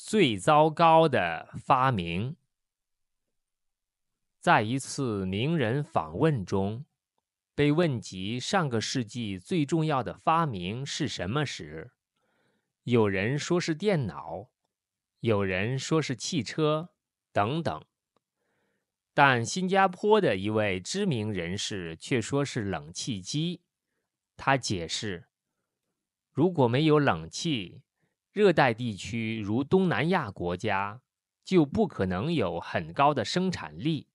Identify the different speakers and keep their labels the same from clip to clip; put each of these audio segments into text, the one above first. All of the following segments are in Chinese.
Speaker 1: 最糟糕的发明。在一次名人访问中，被问及上个世纪最重要的发明是什么时，有人说是电脑，有人说是汽车，等等。但新加坡的一位知名人士却说是冷气机。他解释：“如果没有冷气，”热带地区，如东南亚国家，就不可能有很高的生产力，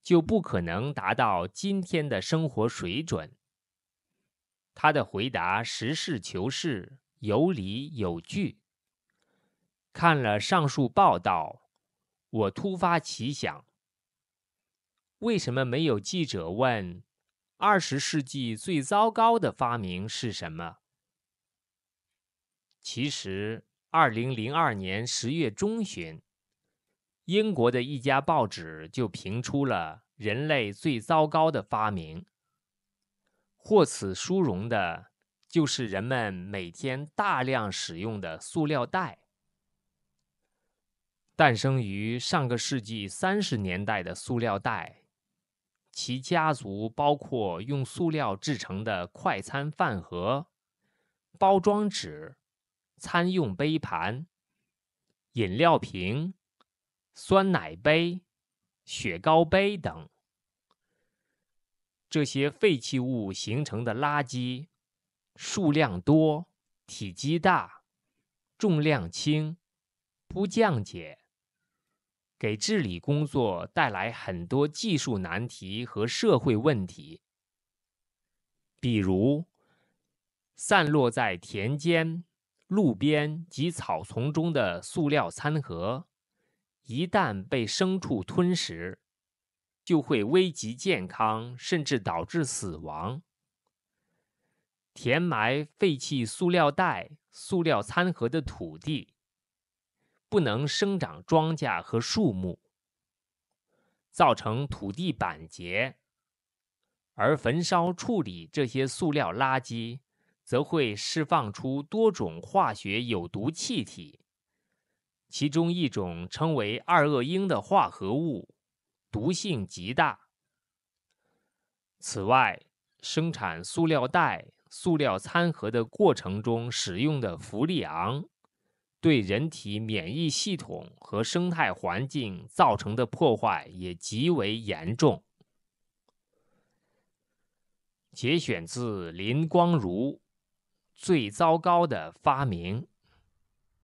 Speaker 1: 就不可能达到今天的生活水准。他的回答实事求是，有理有据。看了上述报道，我突发奇想：为什么没有记者问，二十世纪最糟糕的发明是什么？其实，二零零二年十月中旬，英国的一家报纸就评出了人类最糟糕的发明。获此殊荣的就是人们每天大量使用的塑料袋。诞生于上个世纪三十年代的塑料袋，其家族包括用塑料制成的快餐饭盒、包装纸。餐用杯盘、饮料瓶、酸奶杯、雪糕杯等，这些废弃物形成的垃圾数量多、体积大、重量轻、不降解，给治理工作带来很多技术难题和社会问题。比如，散落在田间。路边及草丛中的塑料餐盒，一旦被牲畜吞食，就会危及健康，甚至导致死亡。填埋废弃塑料袋、塑料餐盒的土地，不能生长庄稼和树木，造成土地板结；而焚烧处理这些塑料垃圾。则会释放出多种化学有毒气体，其中一种称为二恶英的化合物，毒性极大。此外，生产塑料袋、塑料餐盒的过程中使用的氟利昂，对人体免疫系统和生态环境造成的破坏也极为严重。节选自林光如。最糟糕的发明。